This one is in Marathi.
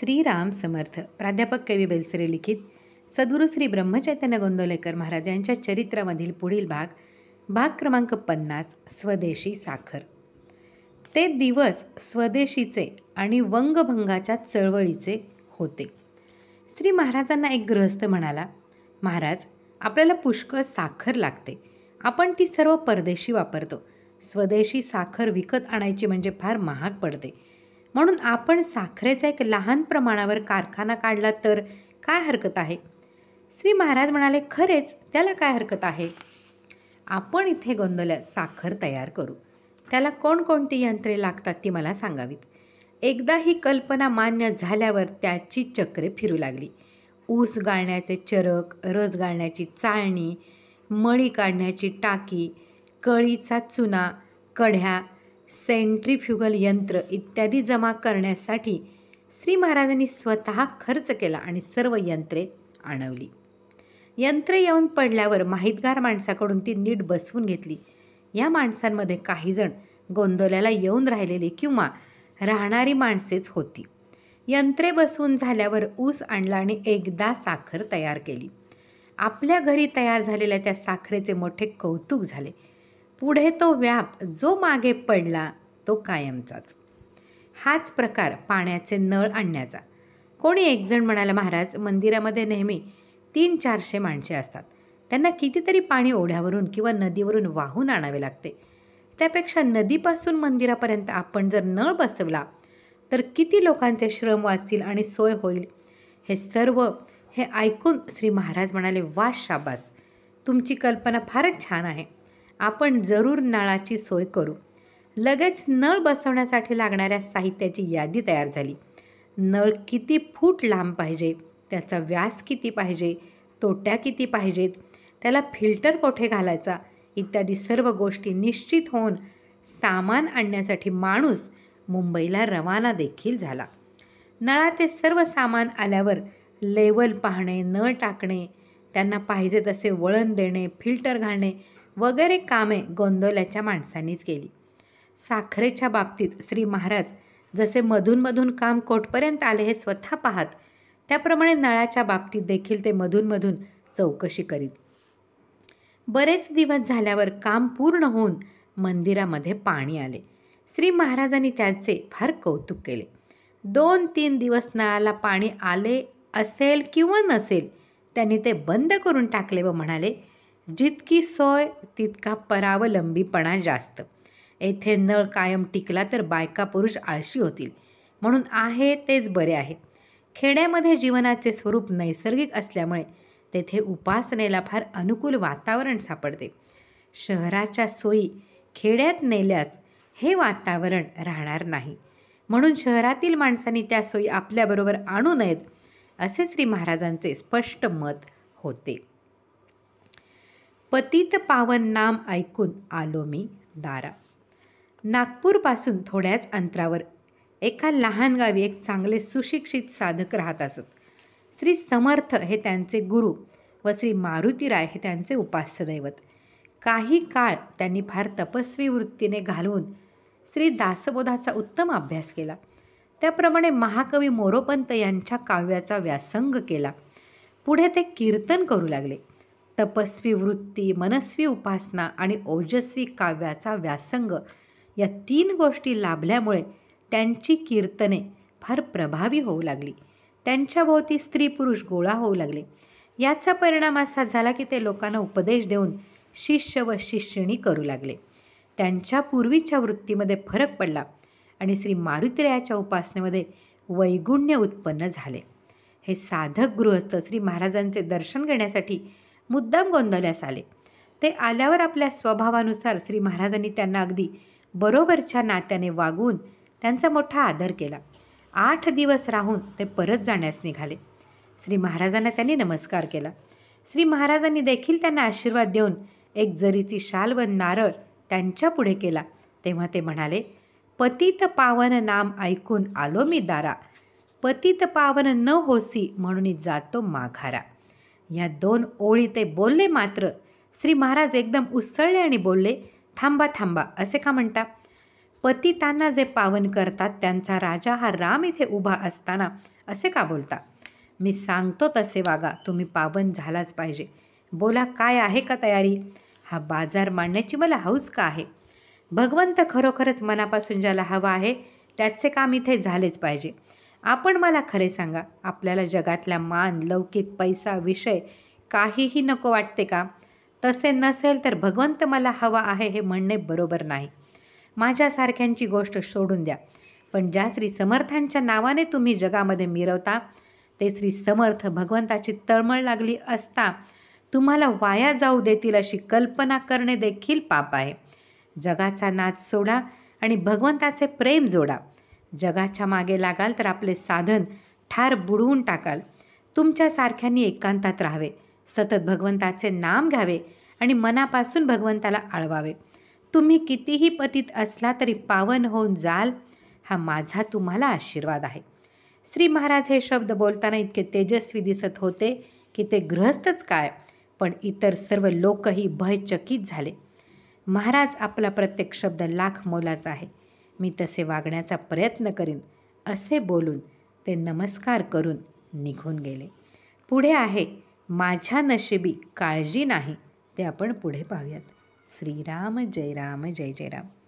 श्रीराम समर्थ प्राध्यापक कवी बेलसरे लिखित सद्गुरु श्री ब्रह्मचैतन्य गोंदोलेकर महाराज यांच्या चरित्रामधील पुढील भाग भाग क्रमांक पन्नास स्वदेशी साखर ते दिवस स्वदेशीचे आणि वंगभंगाच्या चळवळीचे होते श्री महाराजांना एक गृहस्थ म्हणाला महाराज आपल्याला पुष्कळ साखर लागते आपण ती सर्व परदेशी वापरतो स्वदेशी साखर विकत आणायची म्हणजे फार महाग पडते म्हणून आपण साखरेचा एक लहान प्रमाणावर कारखाना काढला तर काय हरकत आहे श्री महाराज म्हणाले खरेच त्याला काय हरकत आहे आपण इथे गोंदवल्यात साखर तयार करू त्याला कोणकोणती यंत्रे लागतात ती मला सांगावीत एकदा ही कल्पना मान्य झाल्यावर त्याची चक्रे फिरू लागली ऊस गाळण्याचे चरक रस गाळण्याची चाळणी मळी काढण्याची टाकी कळीचा चुना कढ्या सेंट्रीफ्युगल यंत्र इत्यादी जमा करण्यासाठी श्री महाराजांनी स्वतः खर्च केला आणि सर्व यंत्रे आणवली यंत्रे येऊन पडल्यावर माहितगार माणसाकडून ती नीट बसवून घेतली या माणसांमध्ये काहीजण गोंदवल्याला येऊन राहिलेली किंवा राहणारी माणसेच होती यंत्रे बसवून झाल्यावर ऊस आणला आणि एकदा साखर तयार केली आपल्या घरी तयार झालेल्या त्या साखरेचे मोठे कौतुक झाले पुढे तो व्याप जो मागे पडला तो कायमचाच हाच प्रकार पाण्याचे नळ आणण्याचा कोणी एकजण म्हणाला महाराज मंदिरामध्ये नेहमी तीन चारशे माणसे असतात त्यांना कितीतरी पाणी ओढ्यावरून किंवा नदीवरून वाहून आणावे लागते त्यापेक्षा नदीपासून मंदिरापर्यंत आपण जर नळ बसवला तर किती लोकांचे श्रम वाचतील आणि सोय होईल हे सर्व हे ऐकून श्री महाराज म्हणाले वा शाबास तुमची कल्पना फारच छान आहे आपण जरूर नळाची सोय करू लगेच नळ बसवण्यासाठी लागणाऱ्या साहित्याची यादी तयार झाली नळ किती फूट लांब पाहिजे त्याचा व्यास किती पाहिजे तोट्या किती पाहिजेत त्याला फिल्टर कोठे घालायचा इत्यादी सर्व गोष्टी निश्चित होऊन सामान आणण्यासाठी माणूस मुंबईला रवाना देखील झाला नळाचे सर्व सामान आल्यावर लेवल पाहणे नळ टाकणे त्यांना पाहिजे तसे वळण देणे फिल्टर घालणे वगैरे कामे गोंदवल्याच्या माणसांनीच केली साखरेच्या बाबतीत श्री महाराज जसे मधूनमधून काम कोठपर्यंत आले हे स्वतः पाहत त्याप्रमाणे नळाच्या बाबतीत देखील ते मधूनमधून चौकशी करीत बरेच दिवस झाल्यावर काम पूर्ण होऊन मंदिरामध्ये पाणी आले श्री महाराजांनी त्याचे फार कौतुक केले दोन तीन दिवस नळाला पाणी आले असेल किंवा नसेल त्यांनी ते बंद करून टाकले व म्हणाले जितकी सोय तितका परावलंबीपणा जास्त येथे नळ कायम टिकला तर बायका पुरुष आळशी होतील म्हणून आहे तेच बरे आहे खेड्यामध्ये जीवनाचे स्वरूप नैसर्गिक असल्यामुळे तेथे उपासनेला फार अनुकूल वातावरण सापडते शहराच्या सोयी खेड्यात नेल्यास हे वातावरण राहणार नाही म्हणून शहरातील माणसांनी त्या सोयी आपल्याबरोबर आणू नयेत असे श्री महाराजांचे स्पष्ट मत होते पतित पावन नाम ऐकून आलो मी दारा नागपूरपासून थोड्याच अंतरावर एका लहान गावी एक चांगले सुशिक्षित साधक राहत असत श्री समर्थ हे त्यांचे गुरु व श्री मारुती राय हे त्यांचे उपास्यदैवत काही काळ त्यांनी फार तपस्वी वृत्तीने घालवून श्री दासबोधाचा उत्तम अभ्यास केला त्याप्रमाणे महाकवी मोरोपंत यांच्या काव्याचा व्यासंग केला पुढे ते कीर्तन करू लागले तपस्वी वृत्ती मनस्वी उपासना आणि ओजस्वी काव्याचा व्यासंग या तीन गोष्टी लाभल्यामुळे त्यांची कीर्तने फार प्रभावी होऊ लागली त्यांच्याभोवती स्त्री पुरुष गोळा होऊ लागले याचा परिणाम असा झाला की ते लोकांना उपदेश देऊन शिष्य व शिष्यणी करू लागले त्यांच्या पूर्वीच्या वृत्तीमध्ये फरक पडला आणि श्री मारुत्रयाच्या उपासनेमध्ये वैगुण्य उत्पन्न झाले हे साधक गृहस्थ श्री महाराजांचे दर्शन घेण्यासाठी मुद्दाम गोंधळ्यास आले ते आल्यावर आपल्या स्वभावानुसार श्री महाराजांनी त्यांना अगदी बरोबरच्या नात्याने वागून त्यांचा मोठा आदर केला आठ दिवस राहून ते परत जाण्यास निघाले श्री महाराजांना त्यांनी नमस्कार केला श्री महाराजांनी देखील त्यांना आशीर्वाद देऊन एक जरीची शाल व नारळ त्यांच्या पुढे केला तेव्हा ते म्हणाले पतित पावन नाम ऐकून आलो मी दारा पतित पावन न होसी म्हणून जातो माघारा या दोन ओळी ते बोलले मात्र श्री महाराज एकदम उसळले आणि बोलले थांबा थांबा असे का म्हणता त्यांना जे पावन करतात त्यांचा राजा हा राम इथे उभा असताना असे का बोलता मी सांगतो तसे वागा तुम्ही पावन झालाच पाहिजे बोला काय आहे का तयारी हा बाजार मांडण्याची मला हौस का आहे भगवंत खरोखरच मनापासून ज्याला हवा आहे त्याचे काम इथे झालेच पाहिजे आपण मला खरे सांगा आपल्याला जगातला मान लौकिक पैसा विषय काहीही नको वाटते का तसे नसेल तर भगवंत मला हवा आहे हे म्हणणे बरोबर नाही माझ्यासारख्यांची गोष्ट सोडून द्या पण ज्या श्री समर्थांच्या नावाने तुम्ही जगामध्ये मिरवता ते श्री समर्थ भगवंताची तळमळ लागली असता तुम्हाला वाया जाऊ देतील अशी कल्पना करणे देखील पाप आहे जगाचा नाच सोडा आणि भगवंताचे प्रेम जोडा जगाच्या मागे लागाल तर आपले साधन ठार बुडवून टाकाल तुमच्यासारख्यांनी एकांतात राहावे सतत भगवंताचे नाम घ्यावे आणि मनापासून भगवंताला आळवावे तुम्ही कितीही पतीत असला तरी पावन होऊन जाल हा माझा तुम्हाला आशीर्वाद आहे श्री महाराज हे शब्द बोलताना इतके तेजस्वी दिसत होते की ते गृहस्थच काय पण इतर सर्व लोकही भयचकित झाले महाराज आपला प्रत्येक शब्द लाख मोलाचा आहे मी तसे वागण्याचा प्रयत्न करीन असे बोलून ते नमस्कार करून निघून गेले पुढे आहे माझ्या नशिबी काळजी नाही ते आपण पुढे पाहूयात श्रीराम जय राम जय जय राम